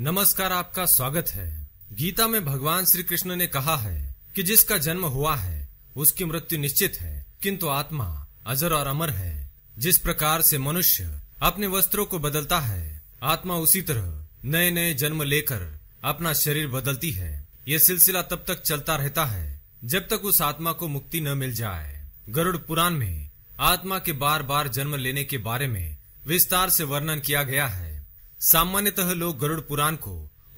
नमस्कार आपका स्वागत है गीता में भगवान श्री कृष्ण ने कहा है कि जिसका जन्म हुआ है उसकी मृत्यु निश्चित है किंतु आत्मा अजर और अमर है जिस प्रकार से मनुष्य अपने वस्त्रों को बदलता है आत्मा उसी तरह नए नए जन्म लेकर अपना शरीर बदलती है यह सिलसिला तब तक चलता रहता है जब तक उस आत्मा को मुक्ति न मिल जाए गरुड़ पुराण में आत्मा के बार बार जन्म लेने के बारे में विस्तार से वर्णन किया गया है सामान्यतः लोग गरुड़ पुराण को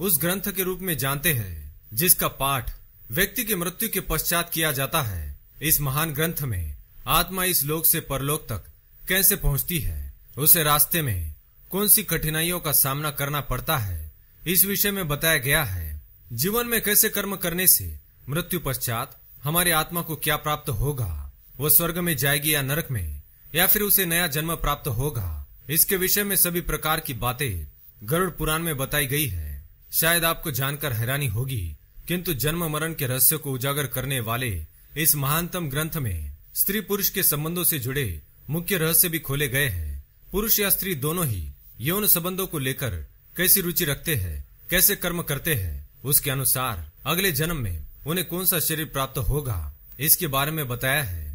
उस ग्रंथ के रूप में जानते हैं जिसका पाठ व्यक्ति की मृत्यु के पश्चात किया जाता है इस महान ग्रंथ में आत्मा इस लोक से परलोक तक कैसे पहुंचती है उसे रास्ते में कौन सी कठिनाइयों का सामना करना पड़ता है इस विषय में बताया गया है जीवन में कैसे कर्म करने से मृत्यु पश्चात हमारी आत्मा को क्या प्राप्त होगा वो स्वर्ग में जाएगी या नरक में या फिर उसे नया जन्म प्राप्त होगा इसके विषय में सभी प्रकार की बातें गरुड़ पुराण में बताई गई है शायद आपको जानकर हैरानी होगी किंतु जन्म मरण के रहस्य को उजागर करने वाले इस महानतम ग्रंथ में स्त्री पुरुष के संबंधों से जुड़े मुख्य रहस्य भी खोले गए हैं पुरुष या स्त्री दोनों ही यौन संबंधों को लेकर कैसी रुचि रखते हैं कैसे कर्म करते हैं उसके अनुसार अगले जन्म में उन्हें कौन सा शरीर प्राप्त होगा इसके बारे में बताया है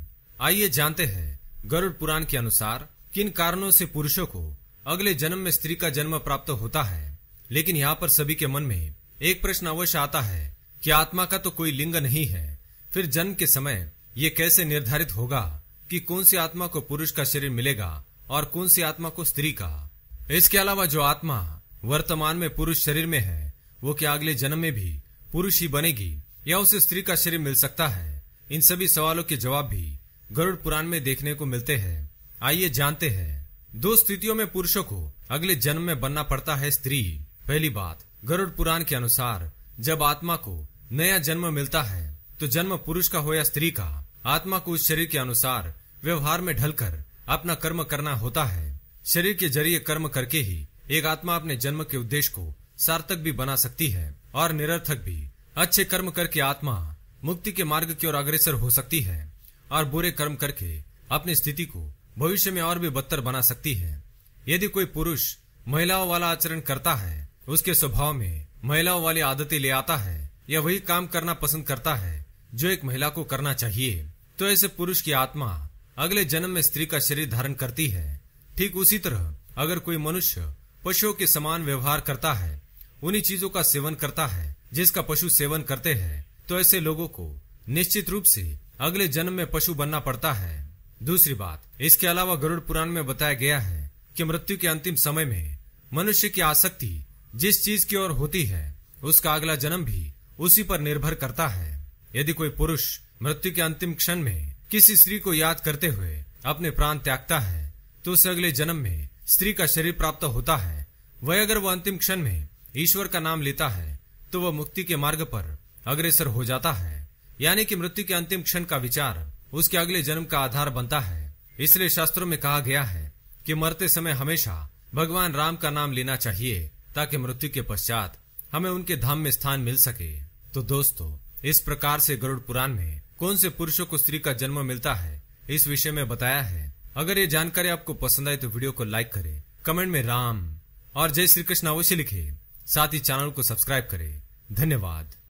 आइए जानते हैं गरुड़ पुराण के अनुसार किन कारणों से पुरुषों को अगले जन्म में स्त्री का जन्म प्राप्त होता है लेकिन यहाँ पर सभी के मन में एक प्रश्न अवश्य आता है कि आत्मा का तो कोई लिंग नहीं है फिर जन्म के समय ये कैसे निर्धारित होगा कि कौन सी आत्मा को पुरुष का शरीर मिलेगा और कौन सी आत्मा को स्त्री का इसके अलावा जो आत्मा वर्तमान में पुरुष शरीर में है वो क्या अगले जन्म में भी पुरुष ही बनेगी या उसे स्त्री का शरीर मिल सकता है इन सभी सवालों के जवाब भी गरुड़ पुराण में देखने को मिलते हैं आइए जानते हैं दो स्थितियों में पुरुषों को अगले जन्म में बनना पड़ता है स्त्री पहली बात गरुड़ पुराण के अनुसार जब आत्मा को नया जन्म मिलता है तो जन्म पुरुष का हो या स्त्री का आत्मा को उस शरीर के अनुसार व्यवहार में ढलकर अपना कर्म करना होता है शरीर के जरिए कर्म करके ही एक आत्मा अपने जन्म के उद्देश्य को सार्थक भी बना सकती है और निरर्थक भी अच्छे कर्म करके आत्मा मुक्ति के मार्ग की ओर अग्रसर हो सकती है और बुरे कर्म करके अपनी स्थिति को भविष्य में और भी बदतर बना सकती है यदि कोई पुरुष महिलाओं वाला आचरण करता है उसके स्वभाव में महिलाओं वाली आदतें ले आता है या वही काम करना पसंद करता है जो एक महिला को करना चाहिए तो ऐसे पुरुष की आत्मा अगले जन्म में स्त्री का शरीर धारण करती है ठीक उसी तरह अगर कोई मनुष्य पशुओं के समान व्यवहार करता है उन्हीं चीजों का सेवन करता है जिसका पशु सेवन करते हैं तो ऐसे लोगों को निश्चित रूप से अगले जन्म में पशु बनना पड़ता है दूसरी बात इसके अलावा गरुड़ पुराण में बताया गया है कि मृत्यु के अंतिम समय में मनुष्य की आसक्ति जिस चीज की ओर होती है उसका अगला जन्म भी उसी पर निर्भर करता है यदि कोई पुरुष मृत्यु के अंतिम क्षण में किसी स्त्री को याद करते हुए अपने प्राण त्यागता है तो उसे अगले जन्म में स्त्री का शरीर प्राप्त होता है वह अगर वह अंतिम क्षण में ईश्वर का नाम लेता है तो वह मुक्ति के मार्ग पर अग्रसर हो जाता है यानी कि मृत्यु के अंतिम क्षण का विचार उसके अगले जन्म का आधार बनता है इसलिए शास्त्रों में कहा गया है कि मरते समय हमेशा भगवान राम का नाम लेना चाहिए ताकि मृत्यु के पश्चात हमें उनके धाम में स्थान मिल सके तो दोस्तों इस प्रकार से गरुड़ पुराण में कौन से पुरुषों को स्त्री का जन्म मिलता है इस विषय में बताया है अगर ये जानकारी आपको पसंद आई तो वीडियो को लाइक करे कमेंट में राम और जय श्री कृष्ण अवश्य लिखे साथ ही चैनल को सब्सक्राइब करे धन्यवाद